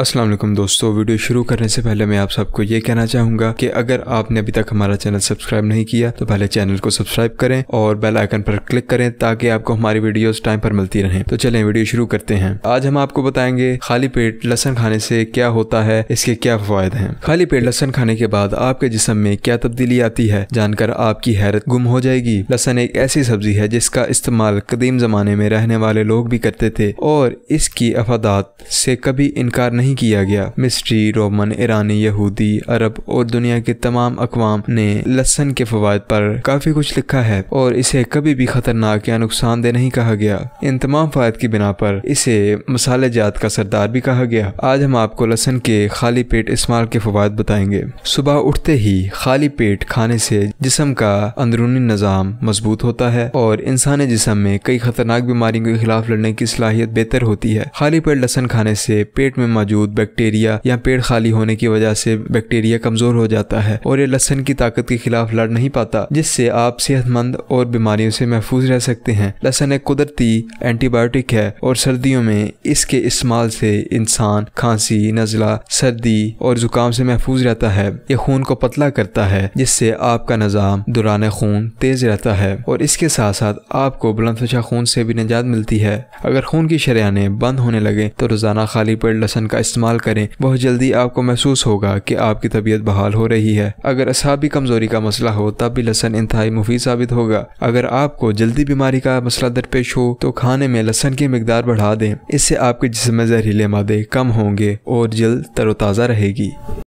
असलम दोस्तों वीडियो शुरू करने से पहले मैं आप सबको ये कहना चाहूँगा कि अगर आपने अभी तक हमारा चैनल सब्सक्राइब नहीं किया तो पहले चैनल को सब्सक्राइब करें और बेल आइकन पर क्लिक करें ताकि आपको हमारी वीडियोस टाइम पर मिलती रहें तो चलें वीडियो शुरू करते हैं आज हम आपको बताएंगे खाली पेट लहसन खाने से क्या होता है इसके क्या फायदे हैं खाली पेट लहसन खाने के बाद आपके जिसम में क्या तब्दीली आती है जानकर आपकी हैरत गुम हो जाएगी लहसन एक ऐसी सब्जी है जिसका इस्तेमाल कदीम जमाने में रहने वाले लोग भी करते थे और इसकी अफादात से कभी इनकार नहीं नहीं किया गया मिस्ट्री रोमन ईरानी यहूदी अरब और दुनिया के तमाम अकवाम ने लसन के फवाद पर काफ़ी कुछ लिखा है और इसे कभी भी खतरनाक या नुकसानदेह नहीं कहा गया इन तमाम फायद की बिना पर इसे मसाले जात का सरदार भी कहा गया आज हम आपको लसन के खाली पेट इस्तेमाल के फवाद बताएंगे सुबह उठते ही खाली पेट खाने से जिसम का अंदरूनी निज़ाम मजबूत होता है और इंसानी जिसम में कई खतरनाक बीमारियों के खिलाफ लड़ने की सलाहियत बेहतर होती है खाली पेट लसन खाने से पेट में मौजूद मौजूद बैक्टीरिया या पेड़ खाली होने की वजह से बैक्टीरिया कमज़ोर हो जाता है और ये लहसन की ताकत के खिलाफ लड़ नहीं पाता जिससे आप सेहतमंद और बीमारियों से महफूज रह सकते हैं लहसन एक कुदरती एंटीबायोटिक है और सर्दियों में इसके इस्तेमाल से इंसान खांसी नज़ला सर्दी और ज़ुकाम से महफूज रहता है यह खून को पतला करता है जिससे आपका निज़ाम दुरान खून तेज़ रहता है और इसके साथ साथ आपको बुलंदा खून से भी निजात मिलती है अगर खून की शरियाने बंद होने लगे तो रोज़ाना खाली पेड़ लहसन का इस्तेमाल करें बहुत जल्दी आपको महसूस होगा कि आपकी तबीयत बहाल हो रही है अगर असाबी कमजोरी का मसला हो तब भी लहसन इंतहाई मुफीद साबित होगा अगर आपको जल्दी बीमारी का मसला दरपेश हो तो खाने में लहसन की मकदार बढ़ा दें इससे आपके जिसम में जहरीले मादे कम होंगे और जल्द तरोताज़ा रहेगी